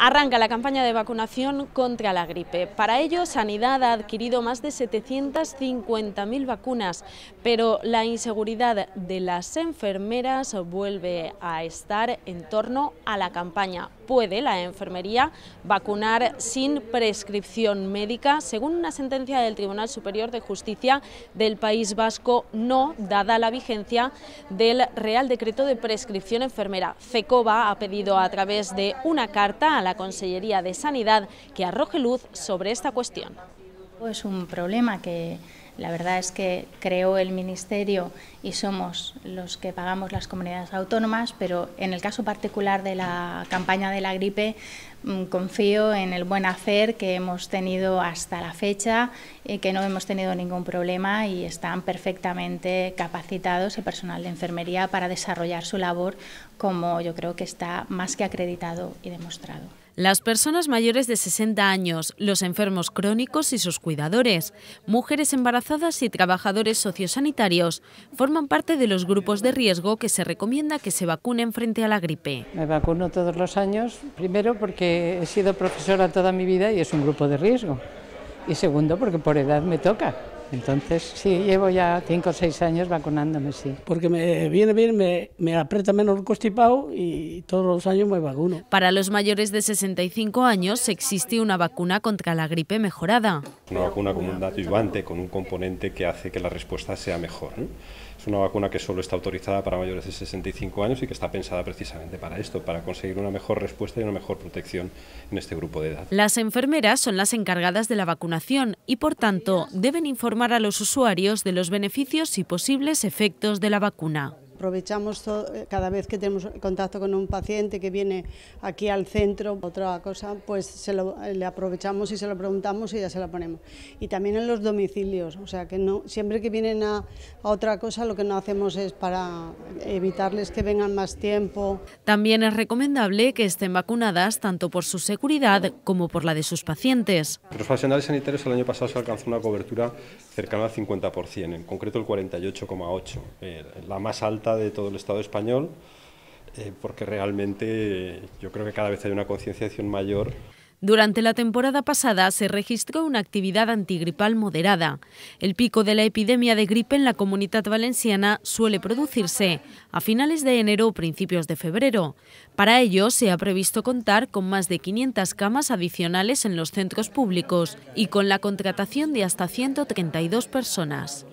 Arranca la campaña de vacunación contra la gripe. Para ello, Sanidad ha adquirido más de 750.000 vacunas, pero la inseguridad de las enfermeras vuelve a estar en torno a la campaña. Puede la enfermería vacunar sin prescripción médica, según una sentencia del Tribunal Superior de Justicia del País Vasco, no dada la vigencia del Real Decreto de Prescripción Enfermera. FECOVA ha pedido a través de una carta a la la Consellería de Sanidad que arroje luz sobre esta cuestión. Es un problema que la verdad es que creó el Ministerio y somos los que pagamos las comunidades autónomas, pero en el caso particular de la campaña de la gripe, mm, confío en el buen hacer que hemos tenido hasta la fecha, y eh, que no hemos tenido ningún problema y están perfectamente capacitados el personal de enfermería para desarrollar su labor como yo creo que está más que acreditado y demostrado. Las personas mayores de 60 años, los enfermos crónicos y sus cuidadores, mujeres embarazadas, y trabajadores sociosanitarios forman parte de los grupos de riesgo que se recomienda que se vacunen frente a la gripe. Me vacuno todos los años, primero porque he sido profesora toda mi vida y es un grupo de riesgo, y segundo porque por edad me toca. Entonces. Sí, llevo ya 5 o 6 años vacunándome, sí. Porque me viene bien, me, me aprieta menos el constipado y todos los años me vacuno. Para los mayores de 65 años existe una vacuna contra la gripe mejorada. Una vacuna con un adyuvante, con un componente que hace que la respuesta sea mejor. Es una vacuna que solo está autorizada para mayores de 65 años y que está pensada precisamente para esto, para conseguir una mejor respuesta y una mejor protección en este grupo de edad. Las enfermeras son las encargadas de la vacunación y, por tanto, deben informar a los usuarios de los beneficios y posibles efectos de la vacuna aprovechamos eh, cada vez que tenemos contacto con un paciente que viene aquí al centro, otra cosa, pues eh, le aprovechamos y se lo preguntamos y ya se la ponemos. Y también en los domicilios, o sea que siempre que vienen a, otra cosa lo que no hacemos es para evitarles que vengan más tiempo. También es recomendable que estén vacunadas tanto por su seguridad como por la de sus pacientes. Los profesionales sanitarios el año pasado se alcanzó una cobertura cercana al 50%, en concreto el 48,8%, eh, la más alta de todo el Estado español, eh, porque realmente eh, yo creo que cada vez hay una concienciación mayor. Durante la temporada pasada se registró una actividad antigripal moderada. El pico de la epidemia de gripe en la comunidad valenciana suele producirse a finales de enero o principios de febrero. Para ello se ha previsto contar con más de 500 camas adicionales en los centros públicos y con la contratación de hasta 132 personas.